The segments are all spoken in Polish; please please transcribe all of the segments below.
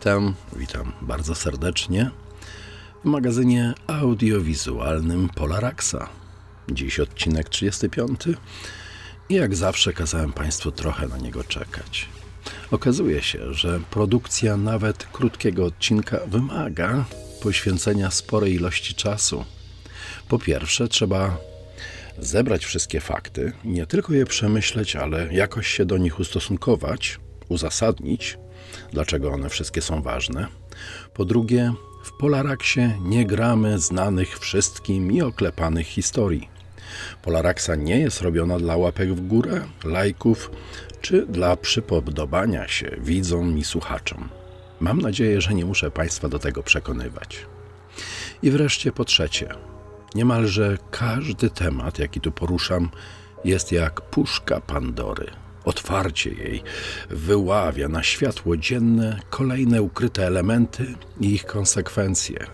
witam, witam bardzo serdecznie w magazynie audiowizualnym Polaraxa. Dziś odcinek 35 i jak zawsze kazałem Państwu trochę na niego czekać. Okazuje się, że produkcja nawet krótkiego odcinka wymaga poświęcenia sporej ilości czasu. Po pierwsze, trzeba zebrać wszystkie fakty, nie tylko je przemyśleć, ale jakoś się do nich ustosunkować, uzasadnić, dlaczego one wszystkie są ważne. Po drugie, w Polaraksie nie gramy znanych wszystkim i oklepanych historii. Polaraksa nie jest robiona dla łapek w górę, lajków czy dla przypodobania się widzom i słuchaczom. Mam nadzieję, że nie muszę Państwa do tego przekonywać. I wreszcie po trzecie, niemalże każdy temat, jaki tu poruszam, jest jak puszka Pandory. Otwarcie jej wyławia na światło dzienne kolejne ukryte elementy i ich konsekwencje.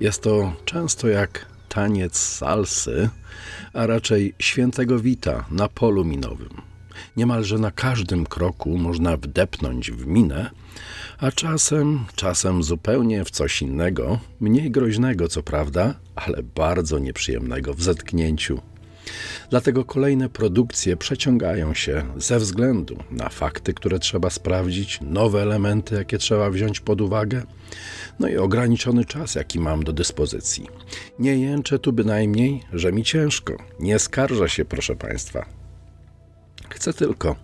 Jest to często jak taniec salsy, a raczej świętego wita na polu minowym. Niemalże na każdym kroku można wdepnąć w minę, a czasem, czasem zupełnie w coś innego, mniej groźnego co prawda, ale bardzo nieprzyjemnego w zetknięciu. Dlatego kolejne produkcje przeciągają się ze względu na fakty, które trzeba sprawdzić, nowe elementy, jakie trzeba wziąć pod uwagę, no i ograniczony czas, jaki mam do dyspozycji. Nie jęczę tu bynajmniej, że mi ciężko. Nie skarżę się, proszę Państwa. Chcę tylko,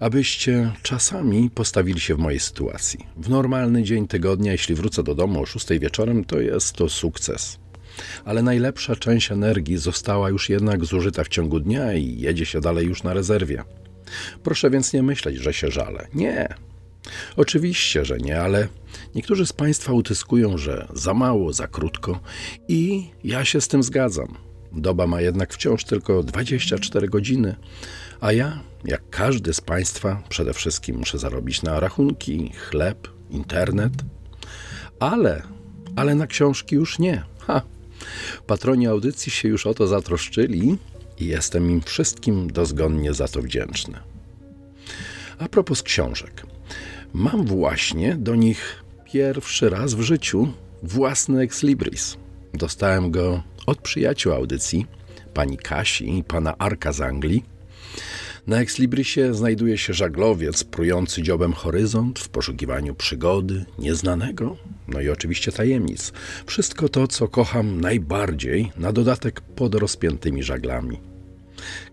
abyście czasami postawili się w mojej sytuacji. W normalny dzień tygodnia, jeśli wrócę do domu o 6 wieczorem, to jest to sukces ale najlepsza część energii została już jednak zużyta w ciągu dnia i jedzie się dalej już na rezerwie. Proszę więc nie myśleć, że się żalę. Nie. Oczywiście, że nie, ale niektórzy z Państwa utyskują, że za mało, za krótko i ja się z tym zgadzam. Doba ma jednak wciąż tylko 24 godziny, a ja, jak każdy z Państwa, przede wszystkim muszę zarobić na rachunki, chleb, internet, ale, ale na książki już nie. Ha, Patroni audycji się już o to zatroszczyli i jestem im wszystkim dozgonnie za to wdzięczny. A propos książek. Mam właśnie do nich pierwszy raz w życiu własny ex libris. Dostałem go od przyjaciół audycji, pani Kasi i pana Arka z Anglii. Na ex librisie znajduje się żaglowiec prujący dziobem horyzont w poszukiwaniu przygody, nieznanego no i oczywiście tajemnic. Wszystko to, co kocham najbardziej, na dodatek pod rozpiętymi żaglami.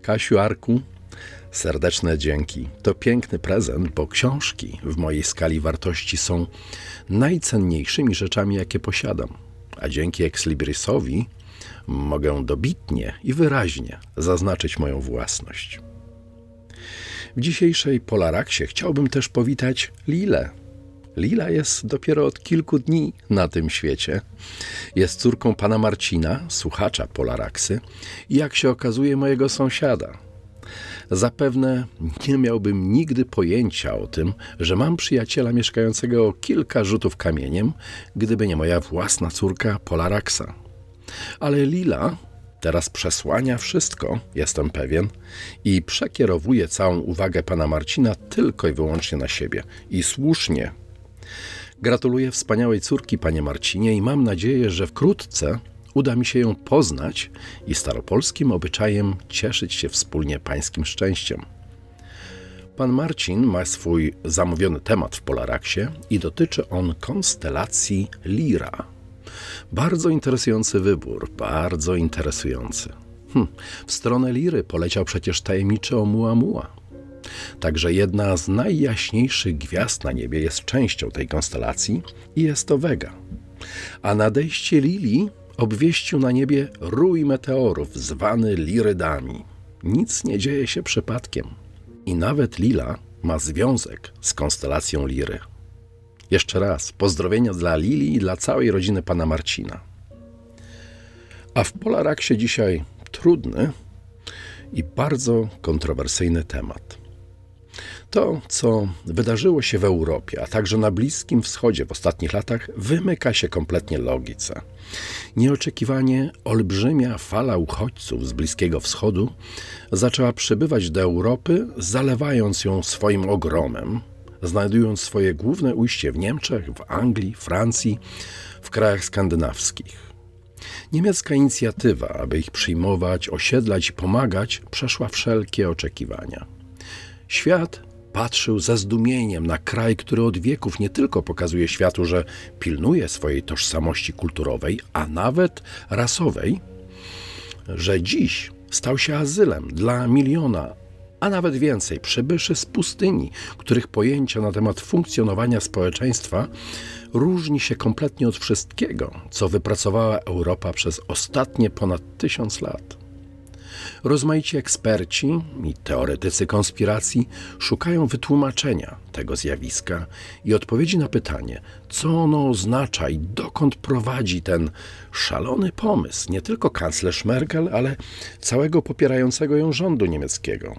Kasiu Arku, Serdeczne dzięki. To piękny prezent, bo książki w mojej skali wartości są najcenniejszymi rzeczami, jakie posiadam. A dzięki Exlibrisowi mogę dobitnie i wyraźnie zaznaczyć moją własność. W dzisiejszej Polaraksie chciałbym też powitać Lilę, Lila jest dopiero od kilku dni na tym świecie. Jest córką pana Marcina, słuchacza Polaraksy i jak się okazuje mojego sąsiada. Zapewne nie miałbym nigdy pojęcia o tym, że mam przyjaciela mieszkającego o kilka rzutów kamieniem, gdyby nie moja własna córka Polaraksa. Ale Lila teraz przesłania wszystko, jestem pewien, i przekierowuje całą uwagę pana Marcina tylko i wyłącznie na siebie. I słusznie, Gratuluję wspaniałej córki, panie Marcinie, i mam nadzieję, że wkrótce uda mi się ją poznać i staropolskim obyczajem cieszyć się wspólnie pańskim szczęściem. Pan Marcin ma swój zamówiony temat w Polaraksie i dotyczy on konstelacji Lira. Bardzo interesujący wybór, bardzo interesujący. Hm, w stronę Liry poleciał przecież tajemniczy Oumuamua. Także jedna z najjaśniejszych gwiazd na niebie jest częścią tej konstelacji i jest to Vega. A nadejście Lili obwieścił na niebie rój meteorów zwany Lirydami. Nic nie dzieje się przypadkiem. I nawet Lila ma związek z konstelacją Liry. Jeszcze raz pozdrowienia dla Lili i dla całej rodziny pana Marcina. A w Polaraksie dzisiaj trudny i bardzo kontrowersyjny temat. To, co wydarzyło się w Europie, a także na Bliskim Wschodzie w ostatnich latach, wymyka się kompletnie logice. Nieoczekiwanie olbrzymia fala uchodźców z Bliskiego Wschodu zaczęła przybywać do Europy, zalewając ją swoim ogromem, znajdując swoje główne ujście w Niemczech, w Anglii, Francji, w krajach skandynawskich. Niemiecka inicjatywa, aby ich przyjmować, osiedlać i pomagać, przeszła wszelkie oczekiwania. Świat patrzył ze zdumieniem na kraj, który od wieków nie tylko pokazuje światu, że pilnuje swojej tożsamości kulturowej, a nawet rasowej, że dziś stał się azylem dla miliona, a nawet więcej przybyszy z pustyni, których pojęcia na temat funkcjonowania społeczeństwa różni się kompletnie od wszystkiego, co wypracowała Europa przez ostatnie ponad tysiąc lat. Rozmaici eksperci i teoretycy konspiracji szukają wytłumaczenia tego zjawiska i odpowiedzi na pytanie, co ono oznacza i dokąd prowadzi ten szalony pomysł nie tylko kanclerz Merkel, ale całego popierającego ją rządu niemieckiego.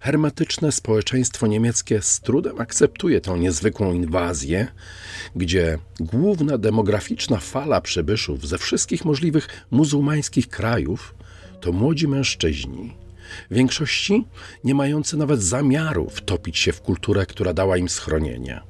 Hermetyczne społeczeństwo niemieckie z trudem akceptuje tę niezwykłą inwazję, gdzie główna demograficzna fala przybyszów ze wszystkich możliwych muzułmańskich krajów to młodzi mężczyźni, w większości nie mający nawet zamiaru wtopić się w kulturę, która dała im schronienie.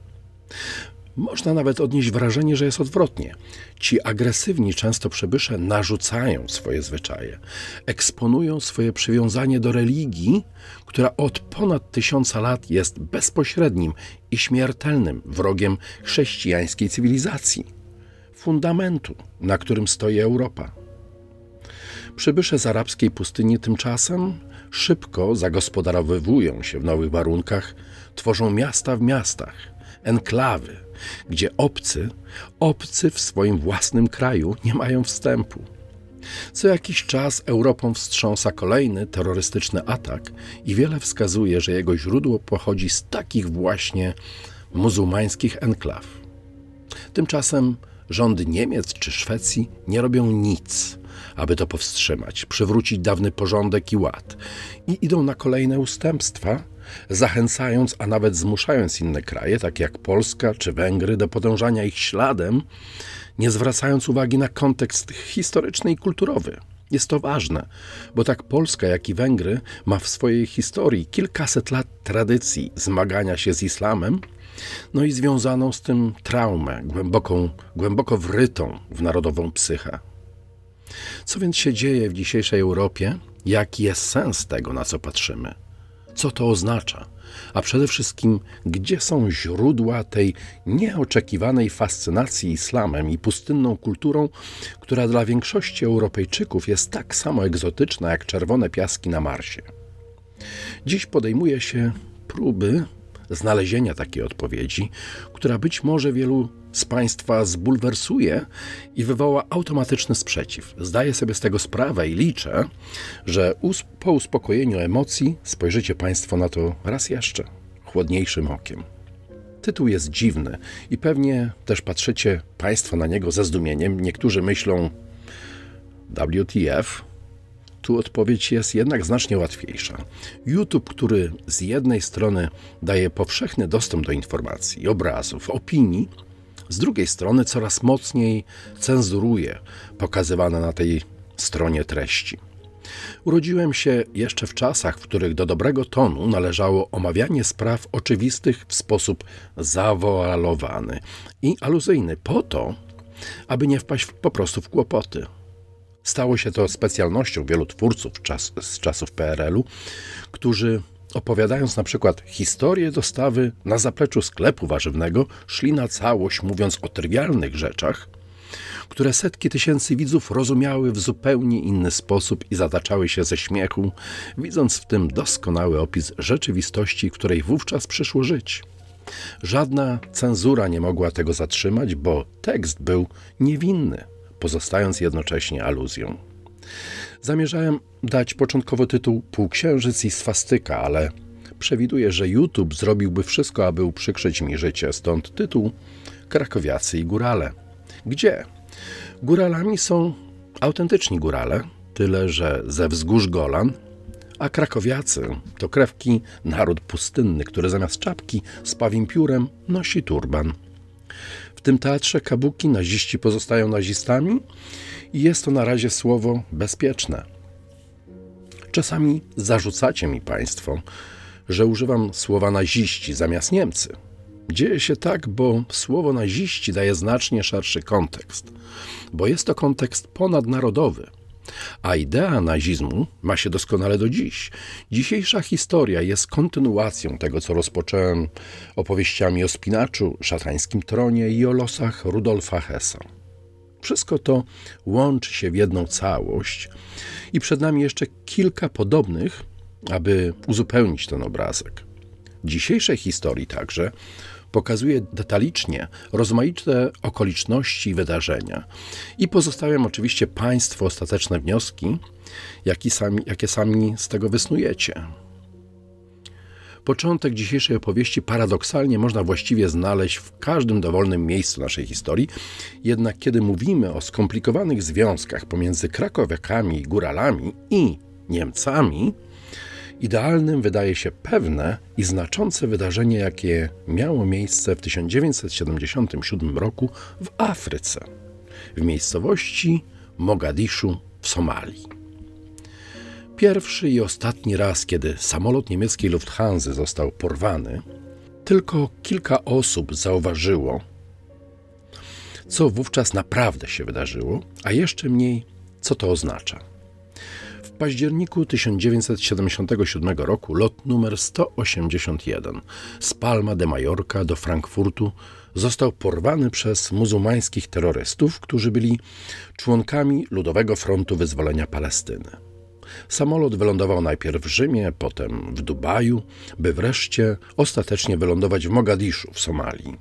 Można nawet odnieść wrażenie, że jest odwrotnie. Ci agresywni często przybysze narzucają swoje zwyczaje, eksponują swoje przywiązanie do religii, która od ponad tysiąca lat jest bezpośrednim i śmiertelnym wrogiem chrześcijańskiej cywilizacji, fundamentu, na którym stoi Europa. Przybysze z arabskiej pustyni tymczasem szybko zagospodarowują się w nowych warunkach, tworzą miasta w miastach, enklawy, gdzie obcy, obcy w swoim własnym kraju nie mają wstępu. Co jakiś czas Europą wstrząsa kolejny terrorystyczny atak i wiele wskazuje, że jego źródło pochodzi z takich właśnie muzułmańskich enklaw. Tymczasem rządy Niemiec czy Szwecji nie robią nic aby to powstrzymać, przywrócić dawny porządek i ład. I idą na kolejne ustępstwa, zachęcając, a nawet zmuszając inne kraje, takie jak Polska czy Węgry, do podążania ich śladem, nie zwracając uwagi na kontekst historyczny i kulturowy. Jest to ważne, bo tak Polska, jak i Węgry ma w swojej historii kilkaset lat tradycji zmagania się z islamem, no i związaną z tym traumę głęboką, głęboko wrytą w narodową psychę. Co więc się dzieje w dzisiejszej Europie? Jaki jest sens tego, na co patrzymy? Co to oznacza? A przede wszystkim, gdzie są źródła tej nieoczekiwanej fascynacji islamem i pustynną kulturą, która dla większości Europejczyków jest tak samo egzotyczna jak czerwone piaski na Marsie? Dziś podejmuje się próby znalezienia takiej odpowiedzi, która być może wielu z Państwa zbulwersuje i wywoła automatyczny sprzeciw. Zdaję sobie z tego sprawę i liczę, że po uspokojeniu emocji spojrzycie Państwo na to raz jeszcze chłodniejszym okiem. Tytuł jest dziwny i pewnie też patrzycie Państwo na niego ze zdumieniem. Niektórzy myślą WTF, tu odpowiedź jest jednak znacznie łatwiejsza. YouTube, który z jednej strony daje powszechny dostęp do informacji, obrazów, opinii, z drugiej strony coraz mocniej cenzuruje pokazywane na tej stronie treści. Urodziłem się jeszcze w czasach, w których do dobrego tonu należało omawianie spraw oczywistych w sposób zawoalowany i aluzyjny, po to, aby nie wpaść po prostu w kłopoty. Stało się to specjalnością wielu twórców czas, z czasów PRL-u, którzy opowiadając na przykład historię dostawy na zapleczu sklepu warzywnego, szli na całość mówiąc o trywialnych rzeczach, które setki tysięcy widzów rozumiały w zupełnie inny sposób i zataczały się ze śmiechu, widząc w tym doskonały opis rzeczywistości, której wówczas przyszło żyć. Żadna cenzura nie mogła tego zatrzymać, bo tekst był niewinny pozostając jednocześnie aluzją. Zamierzałem dać początkowo tytuł Półksiężyc i swastyka, ale przewiduję, że YouTube zrobiłby wszystko, aby uprzykrzyć mi życie, stąd tytuł Krakowiacy i górale. Gdzie? Góralami są autentyczni górale, tyle że ze wzgórz Golan, a krakowiacy to krewki naród pustynny, który zamiast czapki z pawim piórem nosi turban tym teatrze kabuki naziści pozostają nazistami i jest to na razie słowo bezpieczne. Czasami zarzucacie mi Państwo, że używam słowa naziści zamiast Niemcy. Dzieje się tak, bo słowo naziści daje znacznie szerszy kontekst, bo jest to kontekst ponadnarodowy – a idea nazizmu ma się doskonale do dziś. Dzisiejsza historia jest kontynuacją tego, co rozpocząłem opowieściami o spinaczu, szatańskim tronie i o losach Rudolfa Hessa. Wszystko to łączy się w jedną całość i przed nami jeszcze kilka podobnych, aby uzupełnić ten obrazek. W dzisiejszej historii także pokazuje detalicznie rozmaite okoliczności i wydarzenia. I pozostawiam oczywiście Państwu ostateczne wnioski, jakie sami, jakie sami z tego wysnujecie. Początek dzisiejszej opowieści paradoksalnie można właściwie znaleźć w każdym dowolnym miejscu naszej historii, jednak kiedy mówimy o skomplikowanych związkach pomiędzy krakowiakami, góralami i Niemcami, idealnym wydaje się pewne i znaczące wydarzenie, jakie miało miejsce w 1977 roku w Afryce, w miejscowości Mogadiszu w Somalii. Pierwszy i ostatni raz, kiedy samolot niemieckiej Lufthansa został porwany, tylko kilka osób zauważyło, co wówczas naprawdę się wydarzyło, a jeszcze mniej, co to oznacza październiku 1977 roku lot numer 181 z Palma de Mallorca do Frankfurtu został porwany przez muzułmańskich terrorystów, którzy byli członkami Ludowego Frontu Wyzwolenia Palestyny. Samolot wylądował najpierw w Rzymie, potem w Dubaju, by wreszcie ostatecznie wylądować w Mogadiszu w Somalii.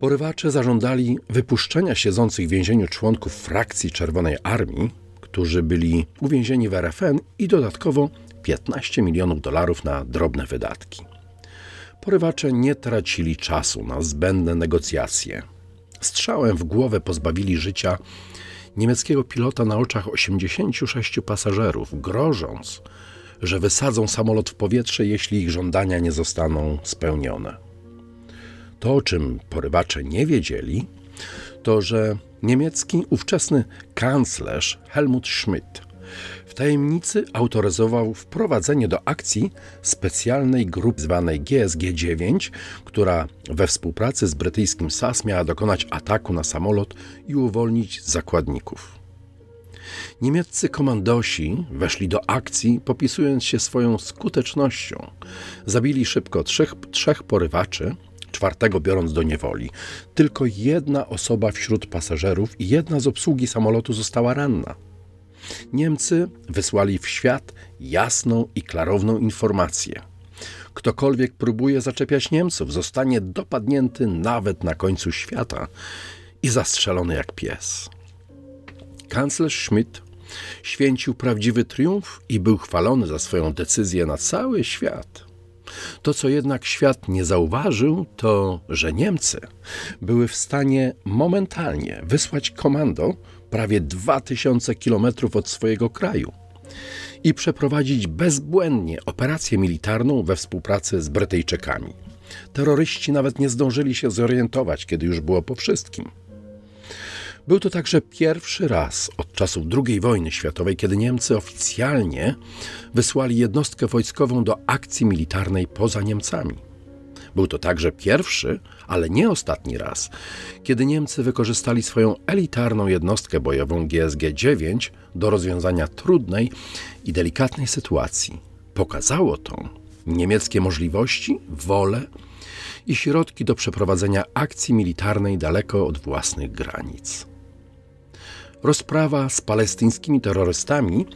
Porywacze zażądali wypuszczenia siedzących w więzieniu członków frakcji Czerwonej Armii, którzy byli uwięzieni w RFN i dodatkowo 15 milionów dolarów na drobne wydatki. Porywacze nie tracili czasu na zbędne negocjacje. Strzałem w głowę pozbawili życia niemieckiego pilota na oczach 86 pasażerów, grożąc, że wysadzą samolot w powietrze, jeśli ich żądania nie zostaną spełnione. To, o czym porywacze nie wiedzieli, to że niemiecki ówczesny kanclerz Helmut Schmidt w tajemnicy autoryzował wprowadzenie do akcji specjalnej grupy zwanej GSG-9, która we współpracy z brytyjskim SAS miała dokonać ataku na samolot i uwolnić zakładników. Niemieccy komandosi weszli do akcji, popisując się swoją skutecznością. Zabili szybko trzech, trzech porywaczy – czwartego biorąc do niewoli. Tylko jedna osoba wśród pasażerów i jedna z obsługi samolotu została ranna. Niemcy wysłali w świat jasną i klarowną informację. Ktokolwiek próbuje zaczepiać Niemców, zostanie dopadnięty nawet na końcu świata i zastrzelony jak pies. Kanclerz Schmidt święcił prawdziwy triumf i był chwalony za swoją decyzję na cały świat. To, co jednak świat nie zauważył, to, że Niemcy były w stanie momentalnie wysłać komando prawie 2000 kilometrów od swojego kraju i przeprowadzić bezbłędnie operację militarną we współpracy z Brytyjczykami. Terroryści nawet nie zdążyli się zorientować, kiedy już było po wszystkim. Był to także pierwszy raz od czasów II wojny światowej, kiedy Niemcy oficjalnie wysłali jednostkę wojskową do akcji militarnej poza Niemcami. Był to także pierwszy, ale nie ostatni raz, kiedy Niemcy wykorzystali swoją elitarną jednostkę bojową GSG-9 do rozwiązania trudnej i delikatnej sytuacji. Pokazało to niemieckie możliwości, wolę i środki do przeprowadzenia akcji militarnej daleko od własnych granic. Rozprawa z palestyńskimi terrorystami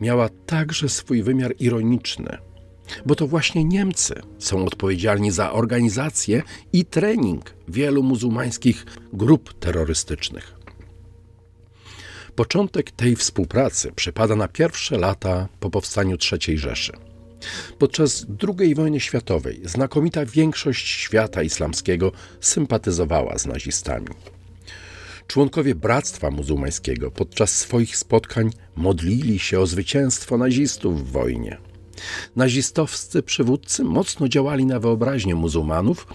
miała także swój wymiar ironiczny, bo to właśnie Niemcy są odpowiedzialni za organizację i trening wielu muzułmańskich grup terrorystycznych. Początek tej współpracy przypada na pierwsze lata po powstaniu III Rzeszy. Podczas II wojny światowej znakomita większość świata islamskiego sympatyzowała z nazistami. Członkowie Bractwa Muzułmańskiego podczas swoich spotkań modlili się o zwycięstwo nazistów w wojnie. Nazistowscy przywódcy mocno działali na wyobraźnię muzułmanów,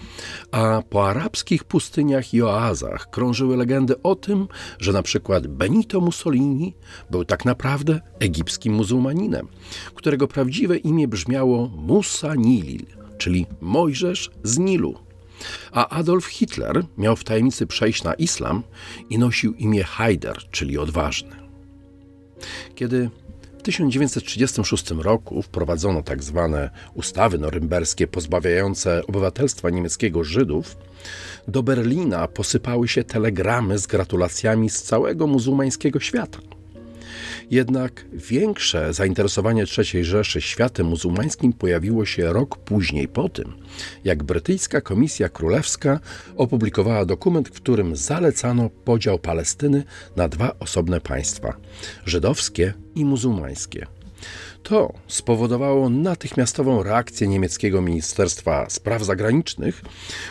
a po arabskich pustyniach i oazach krążyły legendy o tym, że na przykład Benito Mussolini był tak naprawdę egipskim muzułmaninem, którego prawdziwe imię brzmiało Musa Nilil, czyli Mojżesz z Nilu. A Adolf Hitler miał w tajemnicy przejść na islam i nosił imię Haider, czyli odważny. Kiedy w 1936 roku wprowadzono tak zwane ustawy norymberskie pozbawiające obywatelstwa niemieckiego Żydów, do Berlina posypały się telegramy z gratulacjami z całego muzułmańskiego świata. Jednak większe zainteresowanie III Rzeszy światem muzułmańskim pojawiło się rok później, po tym jak brytyjska Komisja Królewska opublikowała dokument, w którym zalecano podział Palestyny na dwa osobne państwa żydowskie i muzułmańskie. To spowodowało natychmiastową reakcję niemieckiego Ministerstwa Spraw Zagranicznych,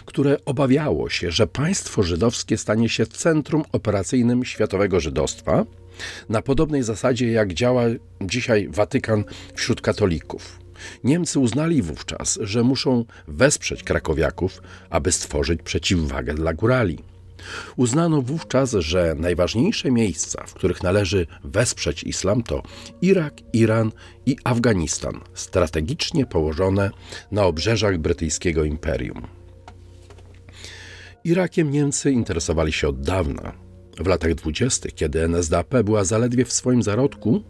które obawiało się, że państwo żydowskie stanie się centrum operacyjnym światowego żydostwa na podobnej zasadzie jak działa dzisiaj Watykan wśród katolików. Niemcy uznali wówczas, że muszą wesprzeć krakowiaków, aby stworzyć przeciwwagę dla górali. Uznano wówczas, że najważniejsze miejsca, w których należy wesprzeć islam, to Irak, Iran i Afganistan, strategicznie położone na obrzeżach brytyjskiego imperium. Irakiem Niemcy interesowali się od dawna. W latach dwudziestych, kiedy NSDAP była zaledwie w swoim zarodku,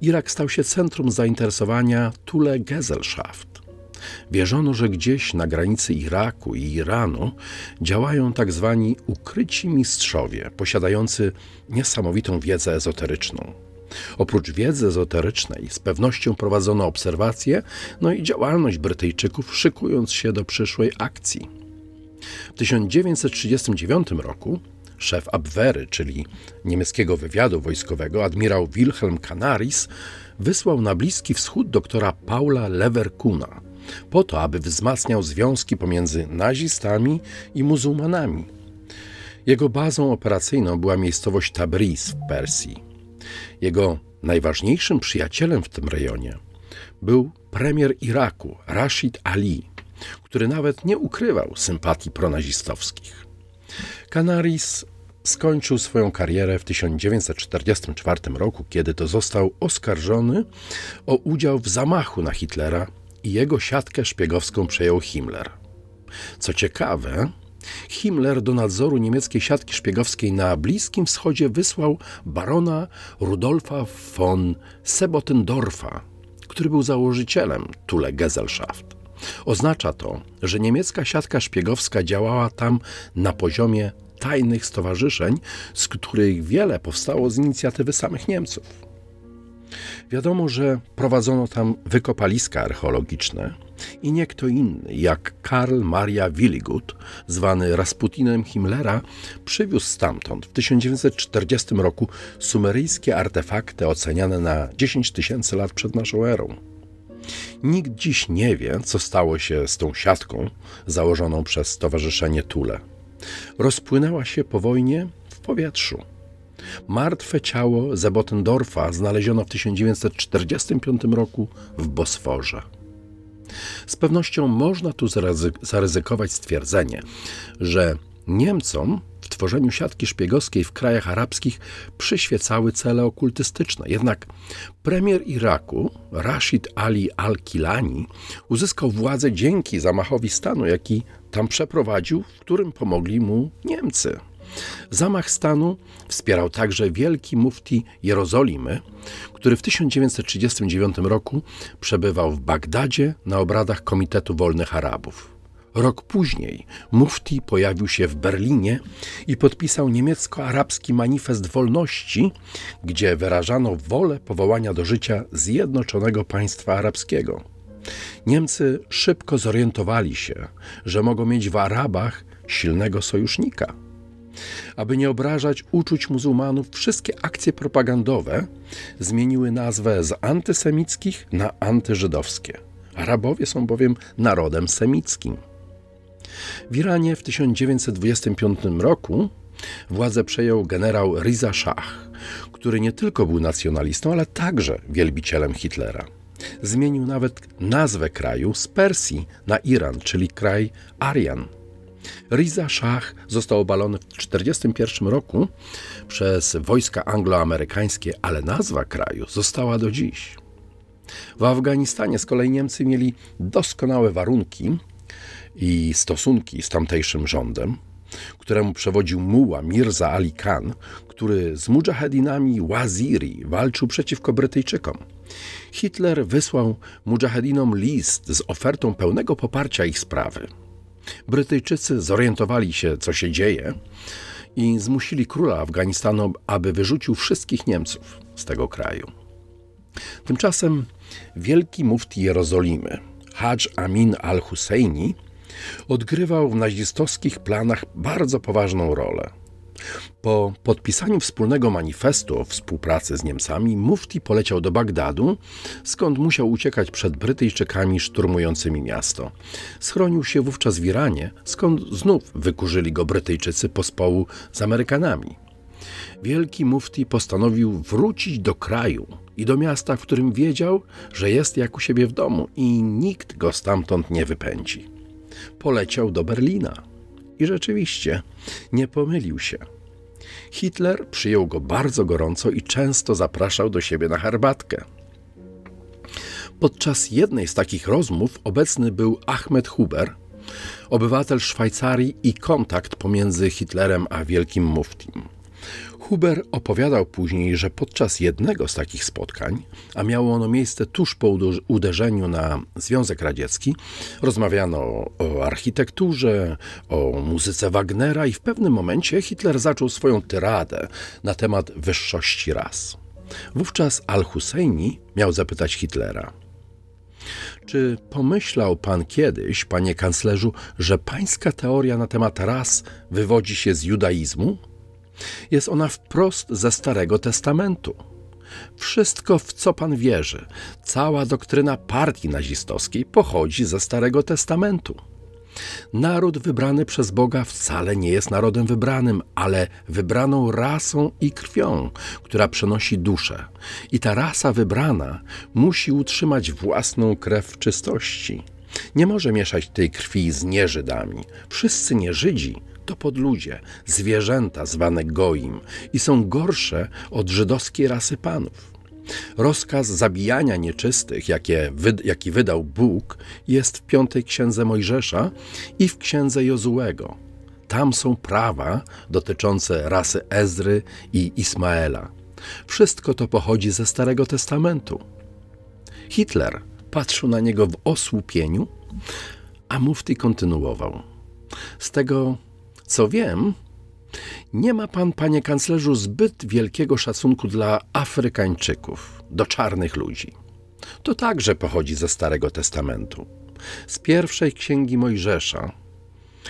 Irak stał się centrum zainteresowania Tule Gesellschaft. Wierzono, że gdzieś na granicy Iraku i Iranu działają tak zwani ukryci mistrzowie, posiadający niesamowitą wiedzę ezoteryczną. Oprócz wiedzy ezoterycznej z pewnością prowadzono obserwacje, no i działalność Brytyjczyków, szykując się do przyszłej akcji. W 1939 roku szef Abwehry, czyli niemieckiego wywiadu wojskowego, admirał Wilhelm Canaris, wysłał na Bliski Wschód doktora Paula Leverkuna po to, aby wzmacniał związki pomiędzy nazistami i muzułmanami. Jego bazą operacyjną była miejscowość Tabriz w Persji. Jego najważniejszym przyjacielem w tym rejonie był premier Iraku Rashid Ali, który nawet nie ukrywał sympatii pronazistowskich. Canaris skończył swoją karierę w 1944 roku, kiedy to został oskarżony o udział w zamachu na Hitlera i jego siatkę szpiegowską przejął Himmler. Co ciekawe, Himmler do nadzoru niemieckiej siatki szpiegowskiej na Bliskim Wschodzie wysłał barona Rudolfa von Sebotendorfa, który był założycielem Tule Gesellschaft. Oznacza to, że niemiecka siatka szpiegowska działała tam na poziomie tajnych stowarzyszeń, z których wiele powstało z inicjatywy samych Niemców. Wiadomo, że prowadzono tam wykopaliska archeologiczne i nie kto inny jak Karl Maria Willigut, zwany Rasputinem Himmlera, przywiózł stamtąd w 1940 roku sumeryjskie artefakty oceniane na 10 tysięcy lat przed naszą erą. Nikt dziś nie wie, co stało się z tą siatką założoną przez Stowarzyszenie Tule. Rozpłynęła się po wojnie w powietrzu. Martwe ciało Zebotendorfa znaleziono w 1945 roku w Bosforze. Z pewnością można tu zaryzykować stwierdzenie, że Niemcom w tworzeniu siatki szpiegowskiej w krajach arabskich przyświecały cele okultystyczne. Jednak premier Iraku, Rashid Ali al-Kilani, uzyskał władzę dzięki zamachowi stanu, jaki tam przeprowadził, w którym pomogli mu Niemcy. Zamach stanu wspierał także wielki mufti Jerozolimy, który w 1939 roku przebywał w Bagdadzie na obradach Komitetu Wolnych Arabów. Rok później Mufti pojawił się w Berlinie i podpisał niemiecko-arabski manifest wolności, gdzie wyrażano wolę powołania do życia Zjednoczonego Państwa Arabskiego. Niemcy szybko zorientowali się, że mogą mieć w Arabach silnego sojusznika. Aby nie obrażać uczuć muzułmanów, wszystkie akcje propagandowe zmieniły nazwę z antysemickich na antyżydowskie. Arabowie są bowiem narodem semickim. W Iranie w 1925 roku władzę przejął generał Riza Shah, który nie tylko był nacjonalistą, ale także wielbicielem Hitlera. Zmienił nawet nazwę kraju z Persji na Iran, czyli kraj Arian. Riza Shah został obalony w 1941 roku przez wojska angloamerykańskie, ale nazwa kraju została do dziś. W Afganistanie z kolei Niemcy mieli doskonałe warunki i stosunki z tamtejszym rządem, któremu przewodził muła Mirza Ali Khan, który z mujahedinami Waziri walczył przeciwko Brytyjczykom. Hitler wysłał mujahedinom list z ofertą pełnego poparcia ich sprawy. Brytyjczycy zorientowali się, co się dzieje i zmusili króla Afganistanu, aby wyrzucił wszystkich Niemców z tego kraju. Tymczasem wielki mufti Jerozolimy, Hadż Amin al-Husseini, odgrywał w nazistowskich planach bardzo poważną rolę. Po podpisaniu wspólnego manifestu o współpracy z Niemcami, Mufti poleciał do Bagdadu, skąd musiał uciekać przed Brytyjczykami szturmującymi miasto. Schronił się wówczas w Iranie, skąd znów wykurzyli go Brytyjczycy pospołu z Amerykanami. Wielki Mufti postanowił wrócić do kraju i do miasta, w którym wiedział, że jest jak u siebie w domu i nikt go stamtąd nie wypędzi poleciał do Berlina. I rzeczywiście nie pomylił się. Hitler przyjął go bardzo gorąco i często zapraszał do siebie na herbatkę. Podczas jednej z takich rozmów obecny był Ahmed Huber, obywatel Szwajcarii i kontakt pomiędzy Hitlerem a wielkim muftim. Huber opowiadał później, że podczas jednego z takich spotkań, a miało ono miejsce tuż po uderzeniu na Związek Radziecki, rozmawiano o architekturze, o muzyce Wagnera i w pewnym momencie Hitler zaczął swoją tyradę na temat wyższości ras. Wówczas Al-Husseini miał zapytać Hitlera: Czy pomyślał pan kiedyś, panie kanclerzu, że pańska teoria na temat ras wywodzi się z judaizmu? Jest ona wprost ze Starego Testamentu. Wszystko, w co pan wierzy, cała doktryna partii nazistowskiej pochodzi ze Starego Testamentu. Naród wybrany przez Boga wcale nie jest narodem wybranym, ale wybraną rasą i krwią, która przenosi duszę. I ta rasa wybrana musi utrzymać własną krew w czystości. Nie może mieszać tej krwi z nieżydami. Wszyscy nieżydzi to podludzie, zwierzęta zwane goim i są gorsze od żydowskiej rasy panów. Rozkaz zabijania nieczystych, jakie, jaki wydał Bóg, jest w piątej księdze Mojżesza i w księdze Jozułego. Tam są prawa dotyczące rasy Ezry i Ismaela. Wszystko to pochodzi ze Starego Testamentu. Hitler patrzył na niego w osłupieniu, a mufti kontynuował. Z tego co wiem, nie ma pan, panie kanclerzu, zbyt wielkiego szacunku dla Afrykańczyków, do czarnych ludzi. To także pochodzi ze Starego Testamentu, z pierwszej księgi Mojżesza,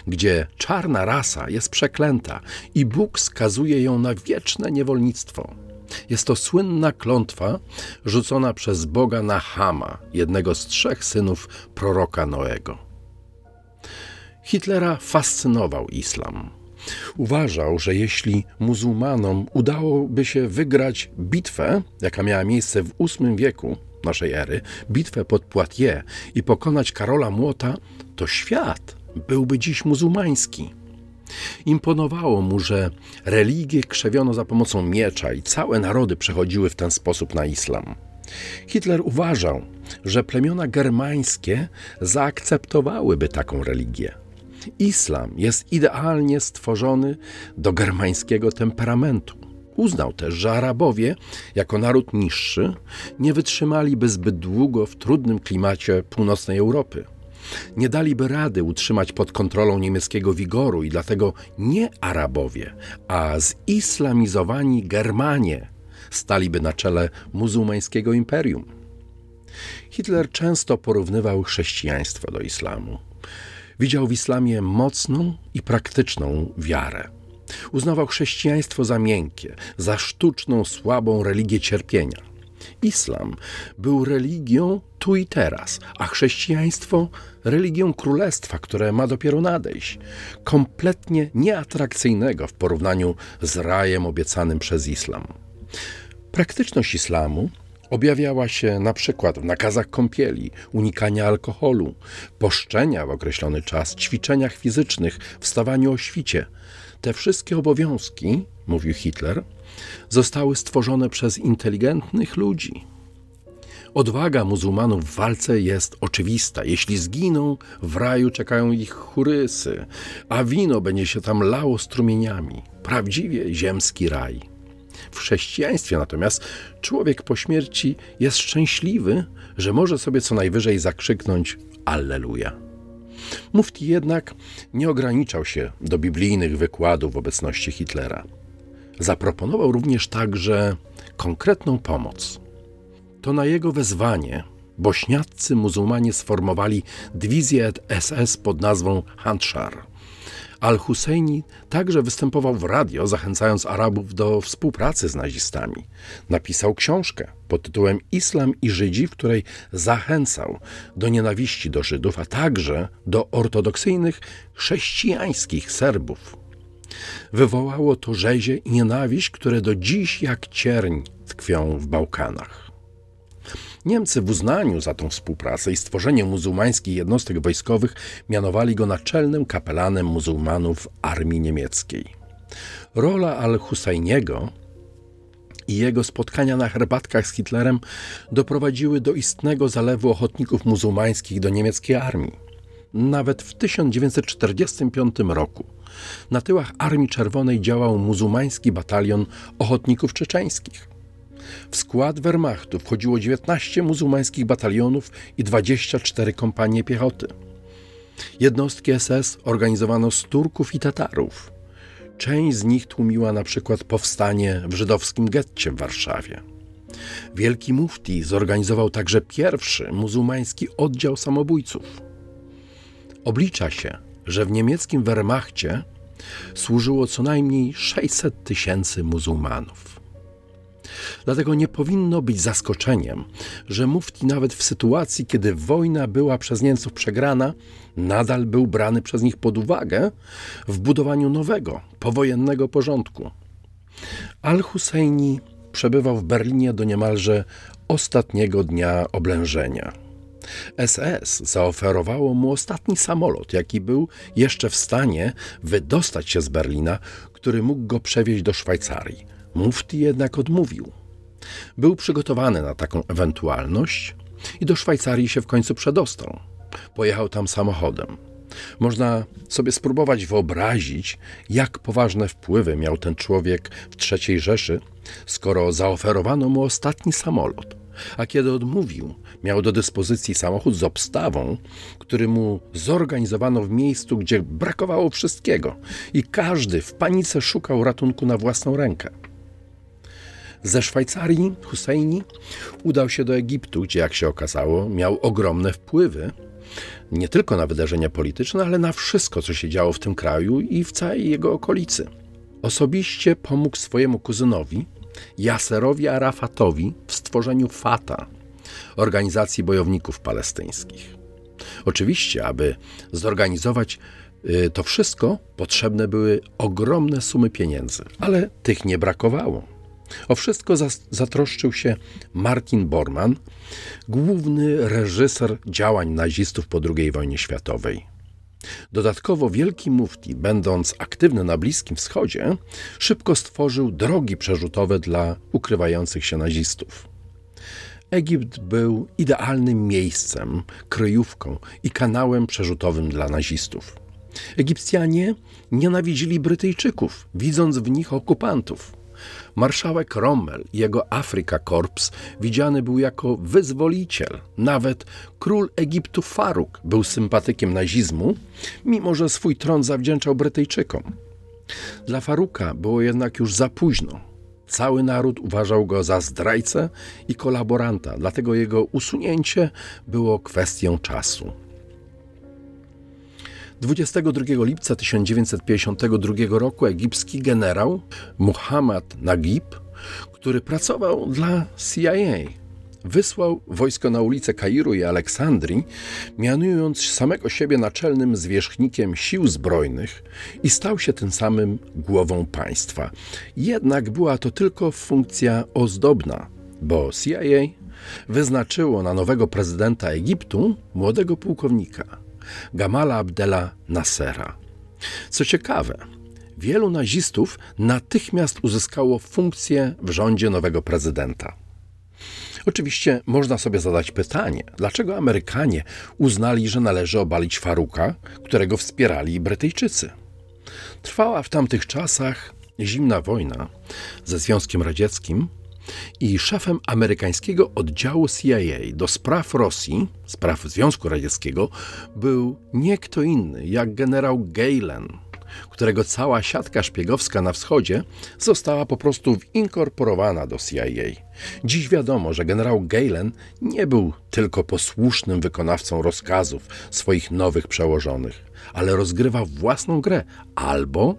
gdzie czarna rasa jest przeklęta i Bóg skazuje ją na wieczne niewolnictwo. Jest to słynna klątwa rzucona przez Boga na Hama, jednego z trzech synów proroka Noego. Hitlera fascynował islam. Uważał, że jeśli muzułmanom udałoby się wygrać bitwę, jaka miała miejsce w VIII wieku naszej ery, bitwę pod Poitiers i pokonać Karola Młota, to świat byłby dziś muzułmański. Imponowało mu, że religię krzewiono za pomocą miecza i całe narody przechodziły w ten sposób na islam. Hitler uważał, że plemiona germańskie zaakceptowałyby taką religię. Islam jest idealnie stworzony do germańskiego temperamentu. Uznał też, że Arabowie, jako naród niższy, nie wytrzymaliby zbyt długo w trudnym klimacie północnej Europy. Nie daliby rady utrzymać pod kontrolą niemieckiego wigoru i dlatego nie Arabowie, a zislamizowani Germanie staliby na czele muzułmańskiego imperium. Hitler często porównywał chrześcijaństwo do islamu. Widział w islamie mocną i praktyczną wiarę. Uznawał chrześcijaństwo za miękkie, za sztuczną, słabą religię cierpienia. Islam był religią tu i teraz, a chrześcijaństwo religią królestwa, które ma dopiero nadejść, kompletnie nieatrakcyjnego w porównaniu z rajem obiecanym przez islam. Praktyczność islamu Objawiała się na przykład w nakazach kąpieli, unikania alkoholu, poszczenia w określony czas, ćwiczeniach fizycznych, wstawaniu o świcie. Te wszystkie obowiązki, mówił Hitler, zostały stworzone przez inteligentnych ludzi. Odwaga muzułmanów w walce jest oczywista. Jeśli zginą, w raju czekają ich churysy, a wino będzie się tam lało strumieniami. Prawdziwie ziemski raj. W chrześcijaństwie natomiast człowiek po śmierci jest szczęśliwy, że może sobie co najwyżej zakrzyknąć Alleluja. Mufti jednak nie ograniczał się do biblijnych wykładów w obecności Hitlera. Zaproponował również także konkretną pomoc. To na jego wezwanie bośniaccy muzułmanie sformowali dywizję SS pod nazwą Handschar – Al-Husseini także występował w radio, zachęcając Arabów do współpracy z nazistami. Napisał książkę pod tytułem Islam i Żydzi, w której zachęcał do nienawiści do Żydów, a także do ortodoksyjnych chrześcijańskich Serbów. Wywołało to rzezie i nienawiść, które do dziś jak cierń tkwią w Bałkanach. Niemcy w uznaniu za tą współpracę i stworzenie muzułmańskich jednostek wojskowych mianowali go naczelnym kapelanem muzułmanów armii niemieckiej. Rola al-Husajniego i jego spotkania na herbatkach z Hitlerem doprowadziły do istnego zalewu ochotników muzułmańskich do niemieckiej armii nawet w 1945 roku. Na tyłach Armii Czerwonej działał muzułmański batalion ochotników czeczeńskich. W skład Wehrmachtu wchodziło 19 muzułmańskich batalionów i 24 kompanie piechoty. Jednostki SS organizowano z Turków i Tatarów. Część z nich tłumiła na przykład powstanie w żydowskim getcie w Warszawie. Wielki Mufti zorganizował także pierwszy muzułmański oddział samobójców. Oblicza się, że w niemieckim Wehrmachcie służyło co najmniej 600 tysięcy muzułmanów. Dlatego nie powinno być zaskoczeniem, że Mufti nawet w sytuacji, kiedy wojna była przez Niemców przegrana, nadal był brany przez nich pod uwagę w budowaniu nowego, powojennego porządku. Al-Husseini przebywał w Berlinie do niemalże ostatniego dnia oblężenia. SS zaoferowało mu ostatni samolot, jaki był jeszcze w stanie wydostać się z Berlina, który mógł go przewieźć do Szwajcarii. Mufti jednak odmówił. Był przygotowany na taką ewentualność i do Szwajcarii się w końcu przedostał. Pojechał tam samochodem. Można sobie spróbować wyobrazić, jak poważne wpływy miał ten człowiek w III Rzeszy, skoro zaoferowano mu ostatni samolot, a kiedy odmówił, miał do dyspozycji samochód z obstawą, który mu zorganizowano w miejscu, gdzie brakowało wszystkiego i każdy w panice szukał ratunku na własną rękę. Ze Szwajcarii Husseini udał się do Egiptu, gdzie, jak się okazało, miał ogromne wpływy nie tylko na wydarzenia polityczne, ale na wszystko, co się działo w tym kraju i w całej jego okolicy. Osobiście pomógł swojemu kuzynowi, Jaserowi Arafatowi, w stworzeniu Fata, organizacji bojowników palestyńskich. Oczywiście, aby zorganizować y, to wszystko, potrzebne były ogromne sumy pieniędzy, ale tych nie brakowało. O wszystko zatroszczył się Martin Bormann, główny reżyser działań nazistów po II wojnie światowej. Dodatkowo wielki mufti, będąc aktywny na Bliskim Wschodzie, szybko stworzył drogi przerzutowe dla ukrywających się nazistów. Egipt był idealnym miejscem, kryjówką i kanałem przerzutowym dla nazistów. Egipcjanie nienawidzili Brytyjczyków, widząc w nich okupantów. Marszałek Rommel i jego Afrika Korps widziany był jako wyzwoliciel. Nawet król Egiptu Faruk był sympatykiem nazizmu, mimo że swój tron zawdzięczał Brytyjczykom. Dla Faruka było jednak już za późno. Cały naród uważał go za zdrajcę i kolaboranta, dlatego jego usunięcie było kwestią czasu. 22 lipca 1952 roku egipski generał Muhammad Nagib, który pracował dla CIA, wysłał wojsko na ulice Kairu i Aleksandrii, mianując samego siebie naczelnym zwierzchnikiem sił zbrojnych i stał się tym samym głową państwa. Jednak była to tylko funkcja ozdobna, bo CIA wyznaczyło na nowego prezydenta Egiptu młodego pułkownika. Gamala Abdela Nasera. Co ciekawe, wielu nazistów natychmiast uzyskało funkcję w rządzie nowego prezydenta. Oczywiście można sobie zadać pytanie, dlaczego Amerykanie uznali, że należy obalić Faruka, którego wspierali Brytyjczycy. Trwała w tamtych czasach zimna wojna ze Związkiem Radzieckim, i szefem amerykańskiego oddziału CIA do spraw Rosji, spraw Związku Radzieckiego, był nie kto inny jak generał Galen, którego cała siatka szpiegowska na wschodzie została po prostu winkorporowana do CIA. Dziś wiadomo, że generał Galen nie był tylko posłusznym wykonawcą rozkazów swoich nowych przełożonych, ale rozgrywa własną grę albo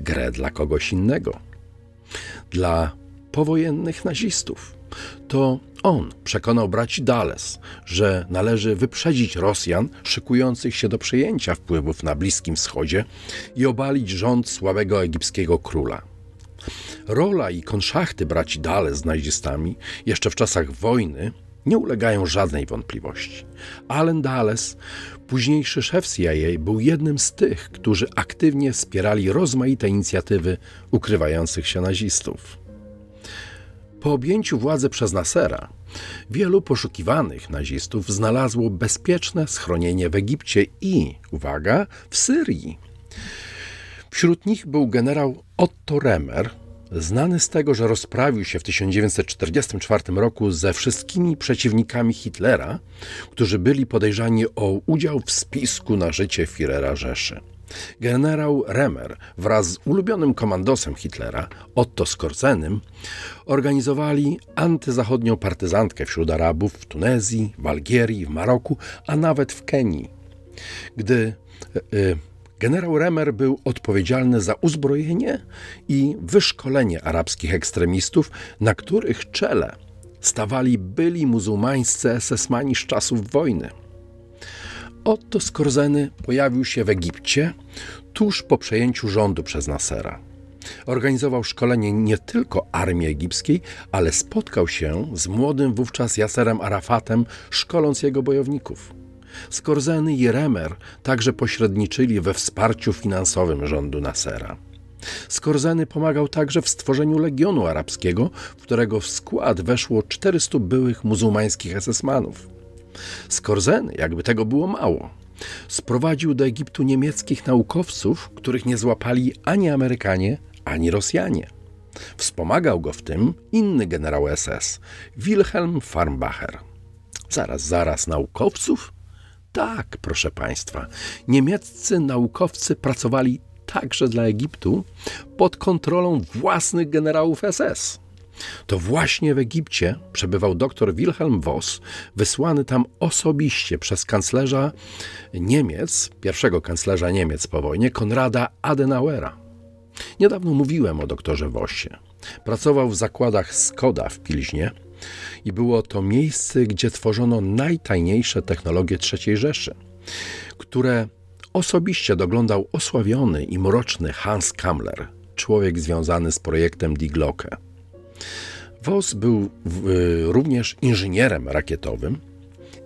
grę dla kogoś innego. Dla powojennych nazistów. To on przekonał braci Dales, że należy wyprzedzić Rosjan szykujących się do przejęcia wpływów na Bliskim Wschodzie i obalić rząd słabego egipskiego króla. Rola i konszachty braci Dales z nazistami jeszcze w czasach wojny nie ulegają żadnej wątpliwości. Allen Dales, późniejszy szef CIA, był jednym z tych, którzy aktywnie wspierali rozmaite inicjatywy ukrywających się nazistów. Po objęciu władzy przez Nasera, wielu poszukiwanych nazistów znalazło bezpieczne schronienie w Egipcie i, uwaga, w Syrii. Wśród nich był generał Otto Remer, znany z tego, że rozprawił się w 1944 roku ze wszystkimi przeciwnikami Hitlera, którzy byli podejrzani o udział w spisku na życie Firera Rzeszy. Generał Remer wraz z ulubionym komandosem Hitlera, Otto Skorzenym organizowali antyzachodnią partyzantkę wśród Arabów w Tunezji, w Algierii, w Maroku, a nawet w Kenii. Gdy y, generał Remer był odpowiedzialny za uzbrojenie i wyszkolenie arabskich ekstremistów, na których czele stawali byli muzułmańscy esesmani z czasów wojny – Otto Skorzeny pojawił się w Egipcie tuż po przejęciu rządu przez Nasera. Organizował szkolenie nie tylko armii egipskiej, ale spotkał się z młodym wówczas Jaserem Arafatem, szkoląc jego bojowników. Skorzeny i Remer także pośredniczyli we wsparciu finansowym rządu Nasera. Skorzeny pomagał także w stworzeniu Legionu Arabskiego, w którego skład weszło 400 byłych muzułmańskich esesmanów. Skorzen, jakby tego było mało, sprowadził do Egiptu niemieckich naukowców, których nie złapali ani Amerykanie, ani Rosjanie. Wspomagał go w tym inny generał SS, Wilhelm Farnbacher. Zaraz, zaraz, naukowców? Tak, proszę Państwa, niemieccy naukowcy pracowali także dla Egiptu pod kontrolą własnych generałów SS. To właśnie w Egipcie przebywał dr Wilhelm Voss, wysłany tam osobiście przez kanclerza Niemiec, pierwszego kanclerza Niemiec po wojnie, Konrada Adenauera. Niedawno mówiłem o doktorze Vossie. Pracował w zakładach Skoda w Pilźnie i było to miejsce, gdzie tworzono najtajniejsze technologie III Rzeszy, które osobiście doglądał osławiony i mroczny Hans Kammler, człowiek związany z projektem Die Glocke. Voss był y, również inżynierem rakietowym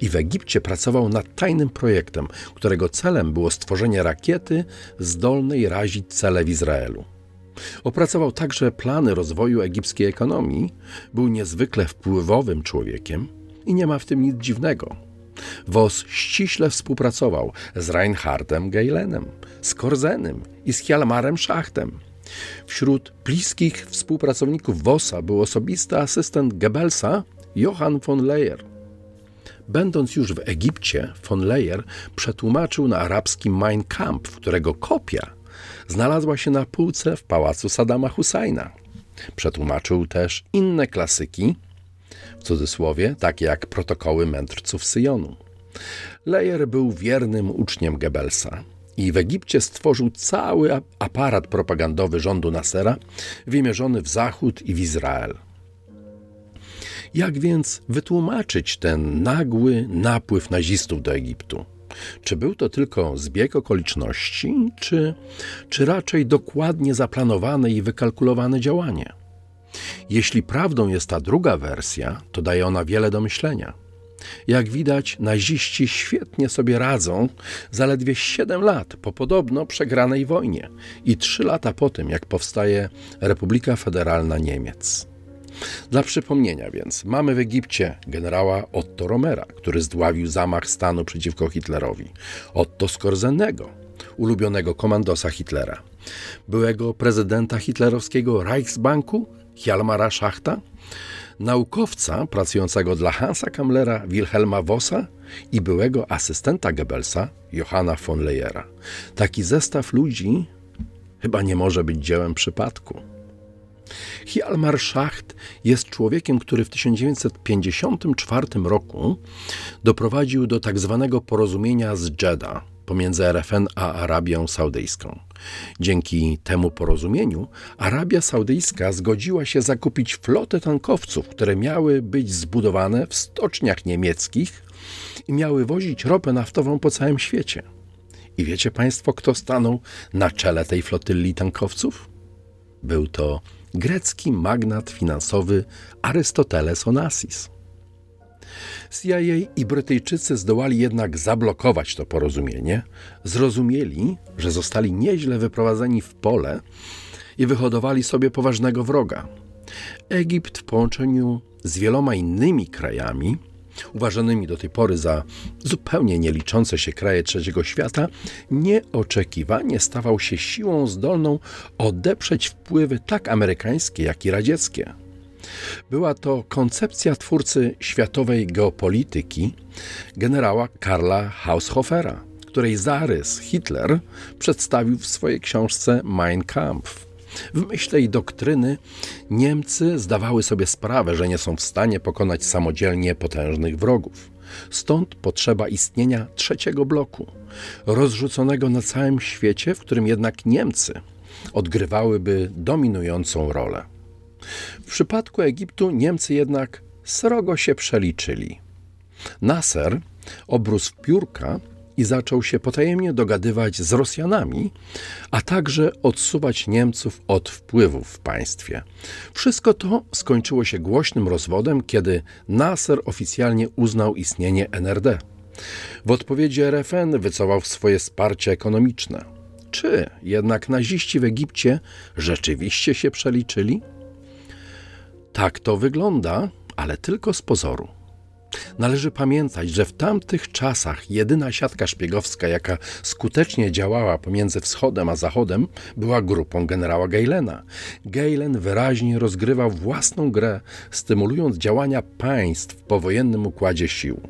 i w Egipcie pracował nad tajnym projektem, którego celem było stworzenie rakiety zdolnej razić cele w Izraelu. Opracował także plany rozwoju egipskiej ekonomii, był niezwykle wpływowym człowiekiem i nie ma w tym nic dziwnego. Voss ściśle współpracował z Reinhardem Geilenem, z Korzenem i z Hjalmarem Szachtem – Wśród bliskich współpracowników Vossa był osobisty asystent Goebbelsa Johann von Leyer. Będąc już w Egipcie, von Leyer przetłumaczył na arabski Mein Kampf, którego kopia znalazła się na półce w pałacu Saddama Husajna. Przetłumaczył też inne klasyki, w cudzysłowie, takie jak protokoły mędrców Syjonu. Leyer był wiernym uczniem Goebbelsa i w Egipcie stworzył cały aparat propagandowy rządu Nasera, wymierzony w Zachód i w Izrael. Jak więc wytłumaczyć ten nagły napływ nazistów do Egiptu? Czy był to tylko zbieg okoliczności, czy, czy raczej dokładnie zaplanowane i wykalkulowane działanie? Jeśli prawdą jest ta druga wersja, to daje ona wiele do myślenia. Jak widać, naziści świetnie sobie radzą zaledwie 7 lat po podobno przegranej wojnie i 3 lata po tym, jak powstaje Republika Federalna Niemiec. Dla przypomnienia więc, mamy w Egipcie generała Otto Romera, który zdławił zamach stanu przeciwko Hitlerowi, Otto Skorzenego, ulubionego komandosa Hitlera, byłego prezydenta hitlerowskiego Reichsbanku Hjalmara Szachta, naukowca pracującego dla Hansa Kamlera, Wilhelma Vossa i byłego asystenta Goebbelsa, Johanna von Leyera. Taki zestaw ludzi chyba nie może być dziełem przypadku. Hjalmar Schacht jest człowiekiem, który w 1954 roku doprowadził do tak zwanego porozumienia z Jeddah, pomiędzy RFN a Arabią Saudyjską. Dzięki temu porozumieniu Arabia Saudyjska zgodziła się zakupić flotę tankowców, które miały być zbudowane w stoczniach niemieckich i miały wozić ropę naftową po całym świecie. I wiecie Państwo, kto stanął na czele tej flotyli tankowców? Był to grecki magnat finansowy Arystoteles Onassis. CIA i Brytyjczycy zdołali jednak zablokować to porozumienie, zrozumieli, że zostali nieźle wyprowadzeni w pole i wyhodowali sobie poważnego wroga. Egipt w połączeniu z wieloma innymi krajami, uważanymi do tej pory za zupełnie nieliczące się kraje trzeciego świata, nieoczekiwanie stawał się siłą zdolną odeprzeć wpływy tak amerykańskie, jak i radzieckie. Była to koncepcja twórcy światowej geopolityki generała Karla Haushofera, której zarys Hitler przedstawił w swojej książce Mein Kampf. W myśl tej doktryny Niemcy zdawały sobie sprawę, że nie są w stanie pokonać samodzielnie potężnych wrogów. Stąd potrzeba istnienia trzeciego bloku, rozrzuconego na całym świecie, w którym jednak Niemcy odgrywałyby dominującą rolę. W przypadku Egiptu Niemcy jednak srogo się przeliczyli. Nasser obrósł piórka i zaczął się potajemnie dogadywać z Rosjanami, a także odsuwać Niemców od wpływów w państwie. Wszystko to skończyło się głośnym rozwodem, kiedy Nasser oficjalnie uznał istnienie NRD. W odpowiedzi RFN wycofał swoje wsparcie ekonomiczne. Czy jednak naziści w Egipcie rzeczywiście się przeliczyli? Tak to wygląda, ale tylko z pozoru. Należy pamiętać, że w tamtych czasach jedyna siatka szpiegowska, jaka skutecznie działała pomiędzy wschodem a zachodem, była grupą generała Galena. Galen wyraźnie rozgrywał własną grę, stymulując działania państw w powojennym układzie sił.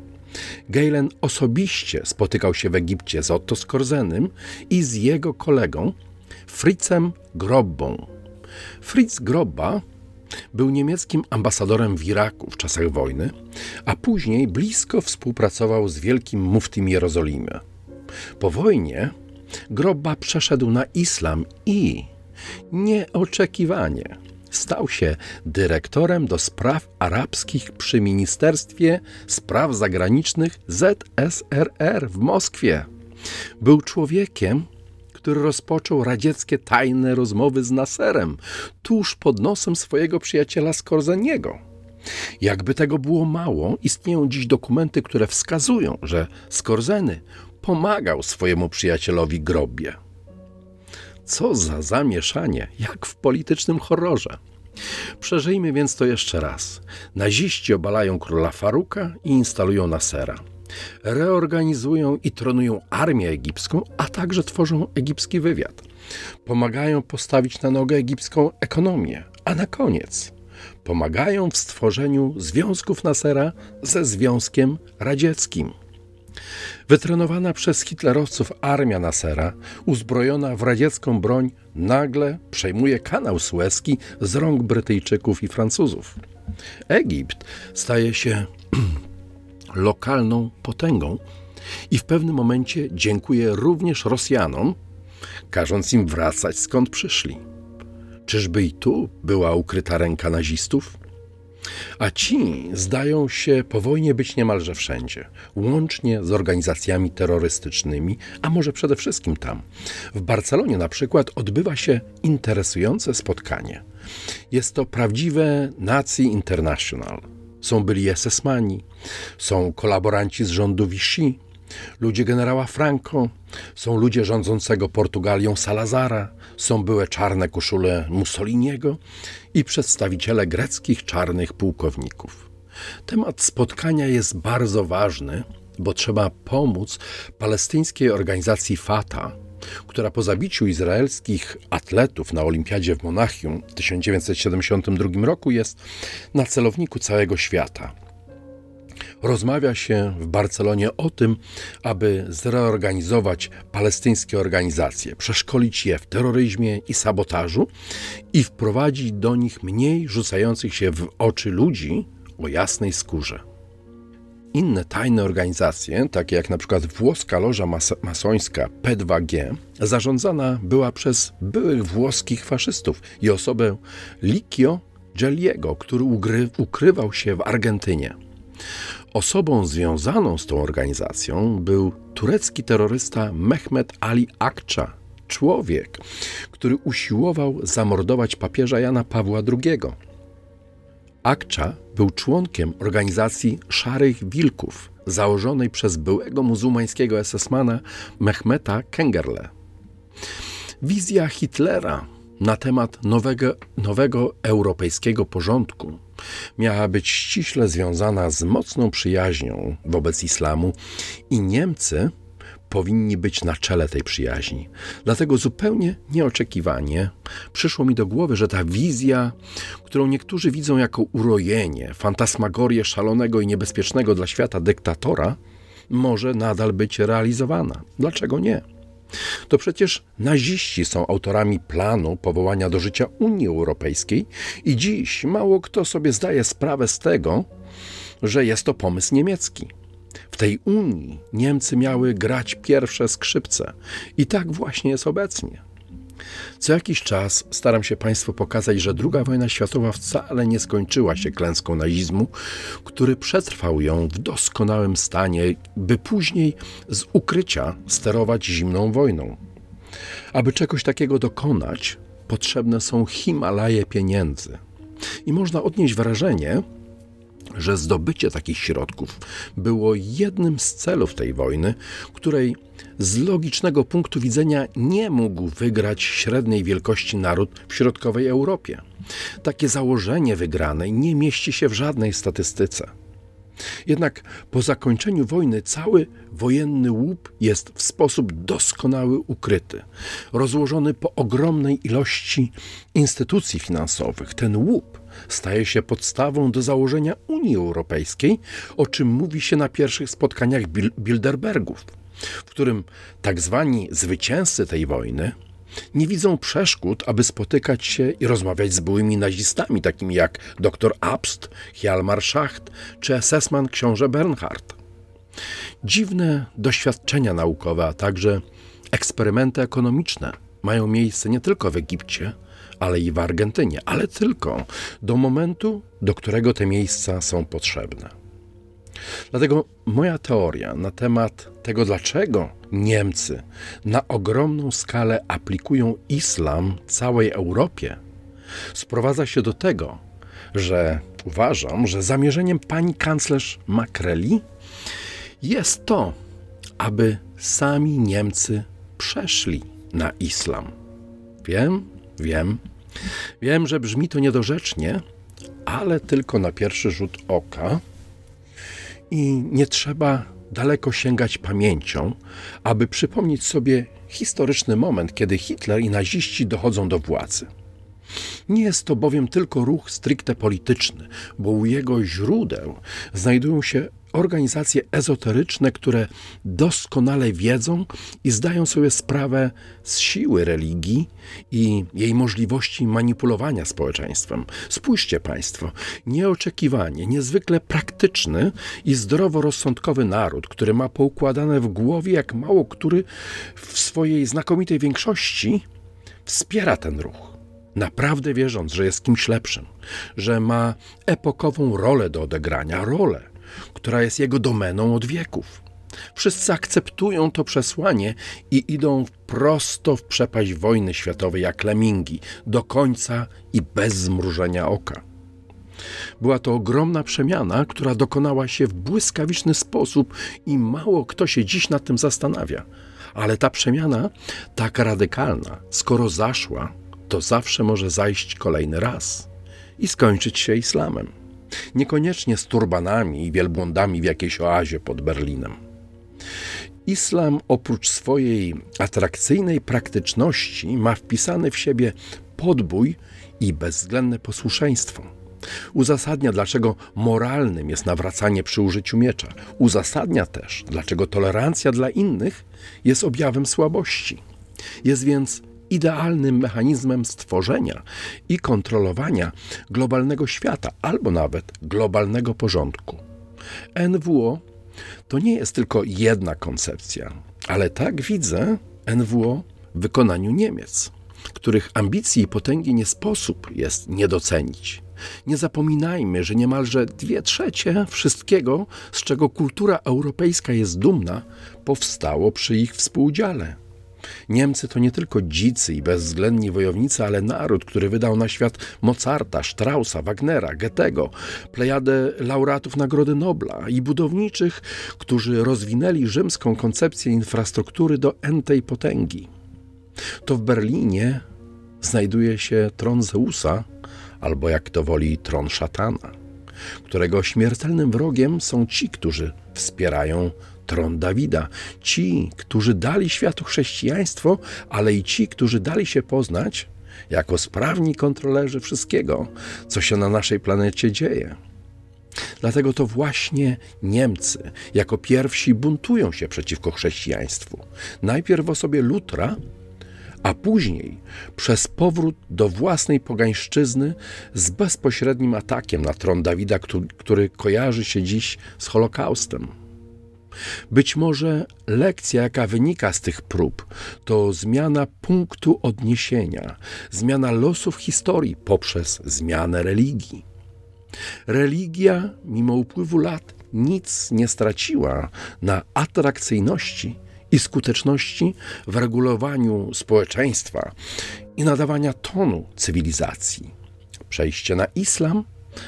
Galen osobiście spotykał się w Egipcie z Otto Skorzenym i z jego kolegą Fritzem Grobbą. Fritz Grobba był niemieckim ambasadorem w Iraku w czasach wojny, a później blisko współpracował z wielkim muftim Jerozolimy. Po wojnie Groba przeszedł na islam i nieoczekiwanie stał się dyrektorem do spraw arabskich przy Ministerstwie Spraw Zagranicznych ZSRR w Moskwie. Był człowiekiem, który rozpoczął radzieckie tajne rozmowy z Naserem tuż pod nosem swojego przyjaciela Skorzeniego. Jakby tego było mało, istnieją dziś dokumenty, które wskazują, że Skorzeny pomagał swojemu przyjacielowi Grobie. Co za zamieszanie, jak w politycznym horrorze. Przeżyjmy więc to jeszcze raz. Naziści obalają króla Faruka i instalują Nasera reorganizują i tronują armię egipską, a także tworzą egipski wywiad. Pomagają postawić na nogę egipską ekonomię, a na koniec pomagają w stworzeniu związków Nasera ze Związkiem Radzieckim. Wytrenowana przez hitlerowców armia Nasera, uzbrojona w radziecką broń, nagle przejmuje kanał Suezki z rąk Brytyjczyków i Francuzów. Egipt staje się lokalną potęgą i w pewnym momencie dziękuje również Rosjanom, każąc im wracać skąd przyszli. Czyżby i tu była ukryta ręka nazistów? A ci zdają się po wojnie być niemalże wszędzie, łącznie z organizacjami terrorystycznymi, a może przede wszystkim tam. W Barcelonie na przykład odbywa się interesujące spotkanie. Jest to prawdziwe Nazi International – są byli SS-mani, są kolaboranci z rządu Vichy, ludzie generała Franco, są ludzie rządzącego Portugalią Salazara, są były czarne koszule Mussoliniego i przedstawiciele greckich czarnych pułkowników. Temat spotkania jest bardzo ważny, bo trzeba pomóc palestyńskiej organizacji Fatah która po zabiciu izraelskich atletów na Olimpiadzie w Monachium w 1972 roku jest na celowniku całego świata. Rozmawia się w Barcelonie o tym, aby zreorganizować palestyńskie organizacje, przeszkolić je w terroryzmie i sabotażu i wprowadzić do nich mniej rzucających się w oczy ludzi o jasnej skórze. Inne tajne organizacje, takie jak na przykład włoska loża mas masońska P2G, zarządzana była przez byłych włoskich faszystów i osobę Licio Gelliego, który ukrywał się w Argentynie. Osobą związaną z tą organizacją był turecki terrorysta Mehmet Ali Akcza, człowiek, który usiłował zamordować papieża Jana Pawła II. Akcza był członkiem organizacji Szarych Wilków, założonej przez byłego muzułmańskiego esesmana Mehmeta Kengerle. Wizja Hitlera na temat nowego, nowego europejskiego porządku miała być ściśle związana z mocną przyjaźnią wobec islamu i Niemcy powinni być na czele tej przyjaźni. Dlatego zupełnie nieoczekiwanie przyszło mi do głowy, że ta wizja, którą niektórzy widzą jako urojenie, fantasmagorię szalonego i niebezpiecznego dla świata dyktatora, może nadal być realizowana. Dlaczego nie? To przecież naziści są autorami planu powołania do życia Unii Europejskiej i dziś mało kto sobie zdaje sprawę z tego, że jest to pomysł niemiecki. W tej Unii Niemcy miały grać pierwsze skrzypce i tak właśnie jest obecnie. Co jakiś czas staram się Państwu pokazać, że II wojna światowa wcale nie skończyła się klęską nazizmu, który przetrwał ją w doskonałym stanie, by później z ukrycia sterować zimną wojną. Aby czegoś takiego dokonać, potrzebne są Himalaje pieniędzy. I można odnieść wrażenie, że zdobycie takich środków było jednym z celów tej wojny, której z logicznego punktu widzenia nie mógł wygrać średniej wielkości naród w środkowej Europie. Takie założenie wygranej nie mieści się w żadnej statystyce. Jednak po zakończeniu wojny cały wojenny łup jest w sposób doskonały ukryty, rozłożony po ogromnej ilości instytucji finansowych. Ten łup staje się podstawą do założenia Unii Europejskiej, o czym mówi się na pierwszych spotkaniach Bilderbergów, w którym tak zwani zwycięzcy tej wojny nie widzą przeszkód, aby spotykać się i rozmawiać z byłymi nazistami, takimi jak dr Abst, Hjalmar Schacht czy esesman książę Bernhard. Dziwne doświadczenia naukowe, a także eksperymenty ekonomiczne mają miejsce nie tylko w Egipcie, ale i w Argentynie, ale tylko do momentu, do którego te miejsca są potrzebne. Dlatego moja teoria na temat tego, dlaczego Niemcy na ogromną skalę aplikują islam całej Europie, sprowadza się do tego, że uważam, że zamierzeniem pani kanclerz Makreli jest to, aby sami Niemcy przeszli na islam. Wiem, wiem, Wiem, że brzmi to niedorzecznie, ale tylko na pierwszy rzut oka i nie trzeba daleko sięgać pamięcią, aby przypomnieć sobie historyczny moment, kiedy Hitler i naziści dochodzą do władzy. Nie jest to bowiem tylko ruch stricte polityczny, bo u jego źródeł znajdują się organizacje ezoteryczne, które doskonale wiedzą i zdają sobie sprawę z siły religii i jej możliwości manipulowania społeczeństwem. Spójrzcie Państwo, nieoczekiwanie, niezwykle praktyczny i zdroworozsądkowy naród, który ma poukładane w głowie, jak mało który w swojej znakomitej większości wspiera ten ruch naprawdę wierząc, że jest kimś lepszym, że ma epokową rolę do odegrania, rolę, która jest jego domeną od wieków. Wszyscy akceptują to przesłanie i idą prosto w przepaść wojny światowej jak lemingi, do końca i bez zmrużenia oka. Była to ogromna przemiana, która dokonała się w błyskawiczny sposób i mało kto się dziś nad tym zastanawia. Ale ta przemiana, tak radykalna, skoro zaszła, to zawsze może zajść kolejny raz i skończyć się islamem niekoniecznie z turbanami i wielbłądami w jakiejś oazie pod Berlinem. Islam oprócz swojej atrakcyjnej praktyczności ma wpisany w siebie podbój i bezwzględne posłuszeństwo. Uzasadnia, dlaczego moralnym jest nawracanie przy użyciu miecza. Uzasadnia też, dlaczego tolerancja dla innych jest objawem słabości. Jest więc idealnym mechanizmem stworzenia i kontrolowania globalnego świata albo nawet globalnego porządku. NWO to nie jest tylko jedna koncepcja, ale tak widzę NWO w wykonaniu Niemiec, których ambicji i potęgi nie sposób jest nie docenić. Nie zapominajmy, że niemalże dwie trzecie wszystkiego, z czego kultura europejska jest dumna, powstało przy ich współudziale. Niemcy to nie tylko dzicy i bezwzględni wojownicy, ale naród, który wydał na świat Mozarta, Straussa, Wagnera, Goethego, plejadę laureatów Nagrody Nobla i budowniczych, którzy rozwinęli rzymską koncepcję infrastruktury do entej potęgi. To w Berlinie znajduje się tron Zeusa, albo jak to woli tron szatana, którego śmiertelnym wrogiem są ci, którzy wspierają tron Dawida. Ci, którzy dali światu chrześcijaństwo, ale i ci, którzy dali się poznać jako sprawni kontrolerzy wszystkiego, co się na naszej planecie dzieje. Dlatego to właśnie Niemcy jako pierwsi buntują się przeciwko chrześcijaństwu. Najpierw w osobie Lutra, a później przez powrót do własnej pogańszczyzny z bezpośrednim atakiem na tron Dawida, który, który kojarzy się dziś z Holokaustem. Być może lekcja, jaka wynika z tych prób, to zmiana punktu odniesienia, zmiana losów historii poprzez zmianę religii. Religia, mimo upływu lat, nic nie straciła na atrakcyjności i skuteczności w regulowaniu społeczeństwa i nadawania tonu cywilizacji. Przejście na islam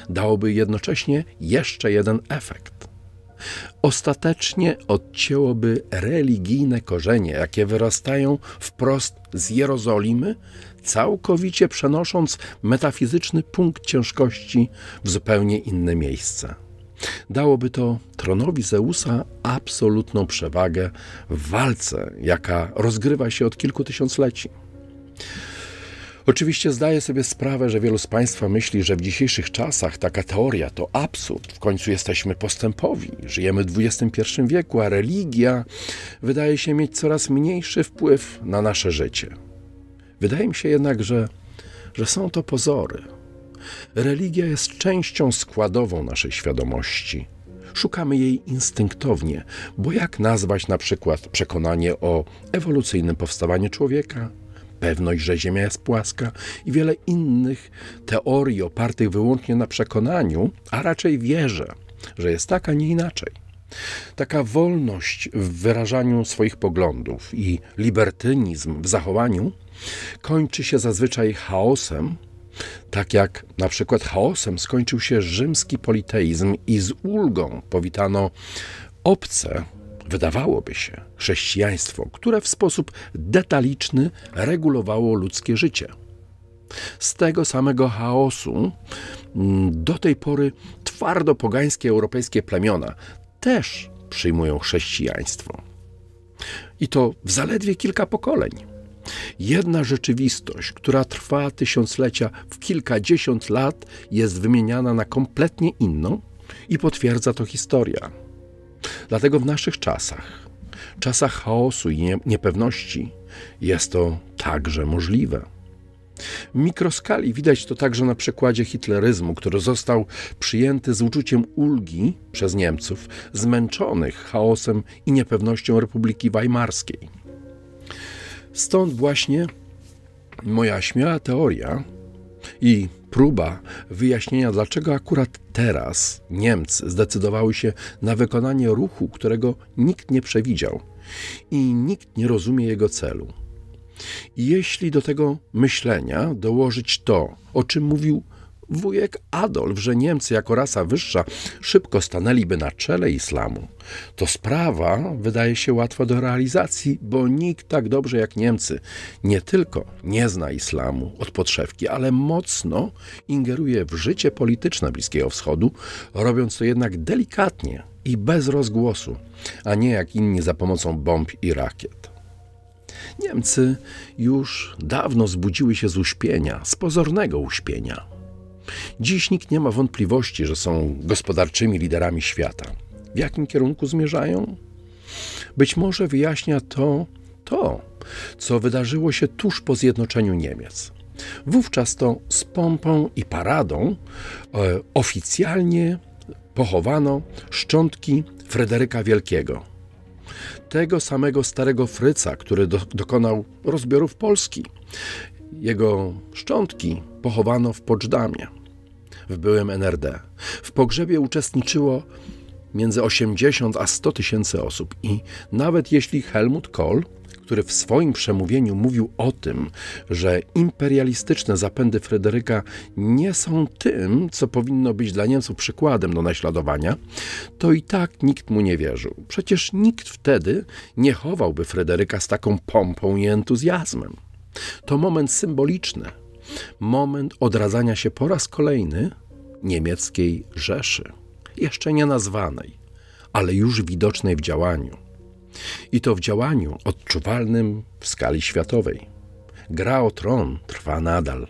dałoby jednocześnie jeszcze jeden efekt ostatecznie odcięłoby religijne korzenie, jakie wyrastają wprost z Jerozolimy, całkowicie przenosząc metafizyczny punkt ciężkości w zupełnie inne miejsce. Dałoby to tronowi Zeusa absolutną przewagę w walce, jaka rozgrywa się od kilku tysiącleci. Oczywiście zdaję sobie sprawę, że wielu z Państwa myśli, że w dzisiejszych czasach taka teoria to absurd. W końcu jesteśmy postępowi, żyjemy w XXI wieku, a religia wydaje się mieć coraz mniejszy wpływ na nasze życie. Wydaje mi się jednak, że, że są to pozory. Religia jest częścią składową naszej świadomości. Szukamy jej instynktownie, bo jak nazwać na przykład przekonanie o ewolucyjnym powstawaniu człowieka, pewność, że Ziemia jest płaska i wiele innych teorii opartych wyłącznie na przekonaniu, a raczej wierze, że jest tak, a nie inaczej. Taka wolność w wyrażaniu swoich poglądów i libertynizm w zachowaniu kończy się zazwyczaj chaosem, tak jak na przykład chaosem skończył się rzymski politeizm i z ulgą powitano obce Wydawałoby się, chrześcijaństwo, które w sposób detaliczny regulowało ludzkie życie. Z tego samego chaosu mm, do tej pory twardo pogańskie europejskie plemiona też przyjmują chrześcijaństwo. I to w zaledwie kilka pokoleń. Jedna rzeczywistość, która trwa tysiąclecia w kilkadziesiąt lat, jest wymieniana na kompletnie inną i potwierdza to historia. Dlatego w naszych czasach, czasach chaosu i niepewności, jest to także możliwe. W mikroskali widać to także na przykładzie hitleryzmu, który został przyjęty z uczuciem ulgi przez Niemców zmęczonych chaosem i niepewnością Republiki Weimarskiej. Stąd właśnie moja śmiała teoria i próba wyjaśnienia, dlaczego akurat teraz Niemcy zdecydowały się na wykonanie ruchu, którego nikt nie przewidział i nikt nie rozumie jego celu. Jeśli do tego myślenia dołożyć to, o czym mówił wujek Adolf, że Niemcy jako rasa wyższa szybko stanęliby na czele islamu. To sprawa wydaje się łatwa do realizacji, bo nikt tak dobrze jak Niemcy nie tylko nie zna islamu od podszewki, ale mocno ingeruje w życie polityczne Bliskiego Wschodu, robiąc to jednak delikatnie i bez rozgłosu, a nie jak inni za pomocą bomb i rakiet. Niemcy już dawno zbudziły się z uśpienia, z pozornego uśpienia. Dziś nikt nie ma wątpliwości, że są gospodarczymi liderami świata. W jakim kierunku zmierzają? Być może wyjaśnia to to, co wydarzyło się tuż po zjednoczeniu Niemiec. Wówczas to z pompą i paradą e, oficjalnie pochowano szczątki Fryderyka Wielkiego. Tego samego starego Fryca, który do, dokonał rozbiorów Polski. Jego szczątki pochowano w Poczdamie, w byłym NRD. W pogrzebie uczestniczyło między 80 a 100 tysięcy osób i nawet jeśli Helmut Kohl, który w swoim przemówieniu mówił o tym, że imperialistyczne zapędy Fryderyka nie są tym, co powinno być dla Niemców przykładem do naśladowania, to i tak nikt mu nie wierzył. Przecież nikt wtedy nie chowałby Fryderyka z taką pompą i entuzjazmem. To moment symboliczny, moment odradzania się po raz kolejny niemieckiej Rzeszy, jeszcze nie nazwanej, ale już widocznej w działaniu. I to w działaniu odczuwalnym w skali światowej. Gra o tron trwa nadal.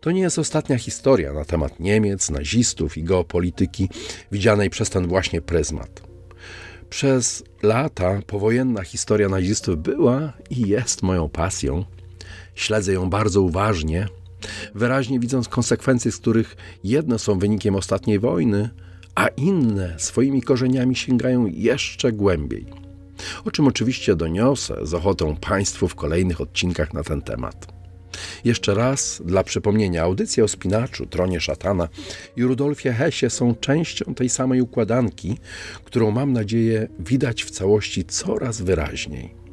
To nie jest ostatnia historia na temat Niemiec, nazistów i geopolityki widzianej przez ten właśnie pryzmat. Przez lata powojenna historia nazistów była i jest moją pasją, Śledzę ją bardzo uważnie, wyraźnie widząc konsekwencje, z których jedne są wynikiem ostatniej wojny, a inne swoimi korzeniami sięgają jeszcze głębiej. O czym oczywiście doniosę z ochotą Państwu w kolejnych odcinkach na ten temat. Jeszcze raz, dla przypomnienia, audycje o spinaczu, tronie szatana i Rudolfie Hesie są częścią tej samej układanki, którą mam nadzieję widać w całości coraz wyraźniej.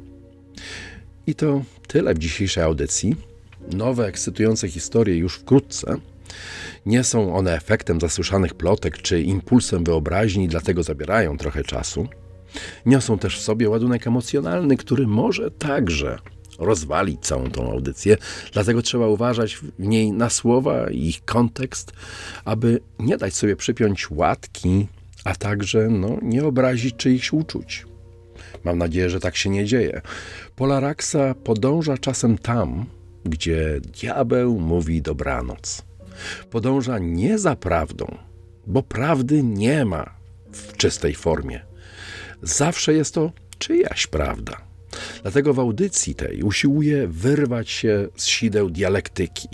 I to tyle w dzisiejszej audycji. Nowe, ekscytujące historie już wkrótce. Nie są one efektem zasłyszanych plotek czy impulsem wyobraźni, dlatego zabierają trochę czasu. Niosą też w sobie ładunek emocjonalny, który może także rozwalić całą tą audycję, dlatego trzeba uważać w niej na słowa i ich kontekst, aby nie dać sobie przypiąć łatki, a także no, nie obrazić czyichś uczuć. Mam nadzieję, że tak się nie dzieje. Polaraxa podąża czasem tam, gdzie diabeł mówi dobranoc. Podąża nie za prawdą, bo prawdy nie ma w czystej formie. Zawsze jest to czyjaś prawda. Dlatego w audycji tej usiłuję wyrwać się z sideł dialektyki,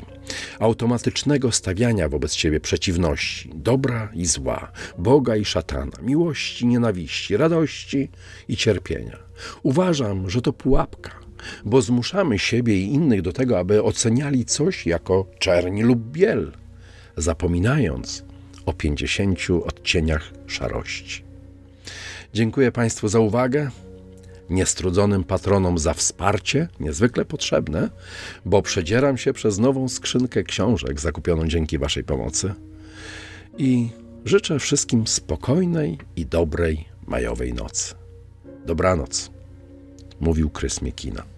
automatycznego stawiania wobec siebie przeciwności, dobra i zła, Boga i szatana, miłości, nienawiści, radości i cierpienia. Uważam, że to pułapka bo zmuszamy siebie i innych do tego, aby oceniali coś jako czerni lub biel, zapominając o pięćdziesięciu odcieniach szarości. Dziękuję Państwu za uwagę niestrudzonym patronom za wsparcie, niezwykle potrzebne, bo przedzieram się przez nową skrzynkę książek zakupioną dzięki Waszej pomocy. I życzę wszystkim spokojnej i dobrej majowej nocy. Dobranoc, mówił Krys Miekina.